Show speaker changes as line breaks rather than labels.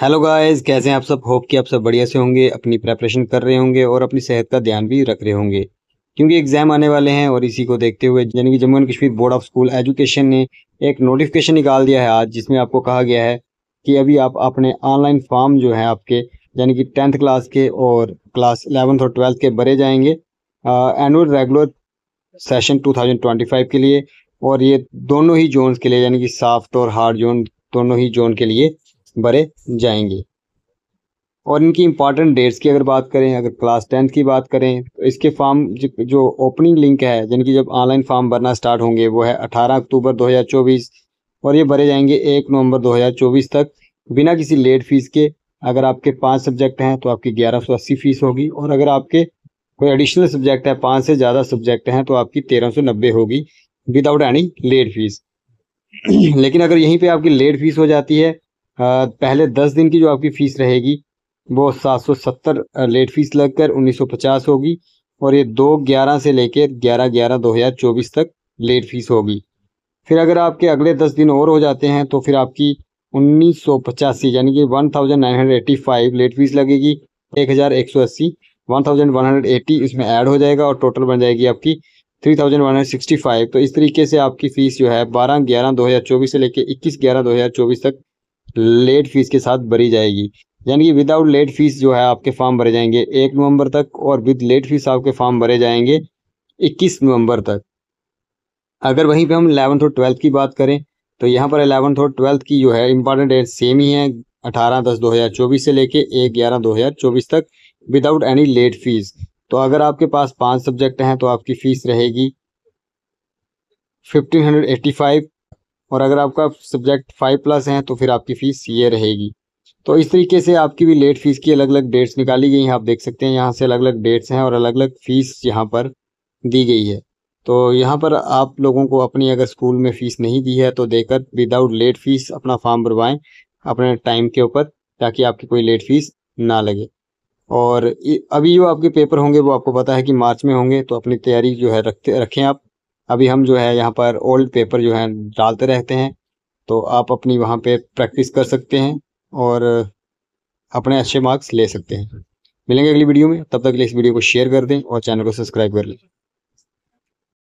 hello guys कैसे हैं आप सब होप कि आप सब बढ़िया से होंगे अपनी प्रेपरेशन कर रहे होंगे और अपनी सेहत का ध्यान भी रख रहे होंगे क्योंकि एग्ज़ाम आने वाले हैं और इसी को देखते हुए यानी कि Jammu and Kashmir board of school education ने एक नोटिफिकेशन निकाल दिया है आज जिसमें आपको कहा गया है कि अभी आप अपने ऑनलाइन फॉर्म जो है आपके यानी कि टेंथ क्लास के और क्लास एलेवंथ और ट्वेल्थ के भरे जाएंगे एनुअल रेगुलर सेशन 2025 के लिए और ये दोनों ही जोन्स के लिए यानी कि सॉफ्ट और हार्ड जोन दोनों ही जोन के लिए भरे जाएंगे और इनकी इंपॉर्टेंट डेट्स की अगर बात करें अगर क्लास टेंथ की बात करें तो इसके फॉर्म जो ओपनिंग लिंक है जिनकी जब ऑनलाइन फॉर्म भरना स्टार्ट होंगे वो है अठारह अक्टूबर चौबीस और ये भरे जाएंगे एक नवंबर चौबीस तक बिना किसी लेट फीस के अगर आपके पाँच सब्जेक्ट हैं तो आपकी ग्यारह सौ अस्सी फीस होगी और अगर आपके कोई एडिशनल सब्जेक्ट है पाँच से ज़्यादा सब्जेक्ट हैं तो आपकी तेरह सौ नब्बे होगी विदाउट एनी लेट फीस लेकिन अगर यहीं पर आपकी लेट फीस हो जाती है पहले दस दिन की जो आपकी फ़ीस रहेगी वो सात सौ सत्तर लेट फीस लगकर उन्नीस सौ पचास होगी और ये दो ग्यारह से लेकर ग्यारह ग्यारह दो हज़ार चौबीस तक लेट फीस होगी फिर अगर आपके अगले दस दिन और हो जाते हैं तो फिर आपकी उन्नीस सौ पचासी यानी कि one thousand nine hundred eighty five late fees लगेगी एक हज़ार एक सौ अस्सी one thousand one hundred eighty इसमें ऐड हो जाएगा और टोटल बन जाएगी आपकी three thousand one hundred sixty five तो इस तरीके से आपकी फ़ीस जो है बारह ग्यारह दो हज़ार चौबीस से लेकर इक्कीस ग्यारह दो हज़ार चौबीस तक लेट फीस के साथ भरी जाएगी यानी कि विदाउट लेट फीस जो है आपके फॉर्म भरे जाएंगे एक नवंबर तक और विद लेट फीस आपके फॉर्म भरे जाएंगे इक्कीस नवंबर तक अगर वहीं पे हम इलेवंथ और ट्वेल्थ की बात करें तो यहाँ पर एलेवंथ और ट्वेल्थ की जो है इंपॉर्टेंट डेट सेम ही है अठारह दस दो हज़ार चौबीस से लेके एक ग्यारह दो हज़ार चौबीस तक विदाउट एनी लेट फीस तो अगर आपके पास पांच सब्जेक्ट हैं तो आपकी फ़ीस रहेगी फिफ्टीन हंड्रेड एट्टी फाइव और अगर आपका सब्जेक्ट फाइव प्लस है तो फिर आपकी फ़ीस ये रहेगी तो इस तरीके से आपकी भी लेट फीस की अलग अलग डेट्स निकाली गई हैं आप देख सकते हैं यहाँ से अलग अलग डेट्स हैं और अलग अलग फ़ीस यहाँ पर दी गई है तो यहाँ पर आप लोगों को अपनी अगर स्कूल में फ़ीस नहीं दी है तो देकर विदाउट लेट फीस अपना फॉर्म भरवाएं अपने टाइम के ऊपर ताकि आपकी कोई लेट फीस ना लगे और अभी जो आपके पेपर होंगे वो आपको पता है कि मार्च में होंगे तो अपनी तैयारी जो है रखते रखें आप अभी हम जो है यहाँ पर ओल्ड पेपर जो है डालते रहते हैं तो आप अपनी वहाँ पे प्रैक्टिस कर सकते हैं और अपने अच्छे मार्क्स ले सकते हैं मिलेंगे अगली वीडियो में तब तक के लिए इस वीडियो को शेयर कर दें और चैनल को सब्सक्राइब कर लें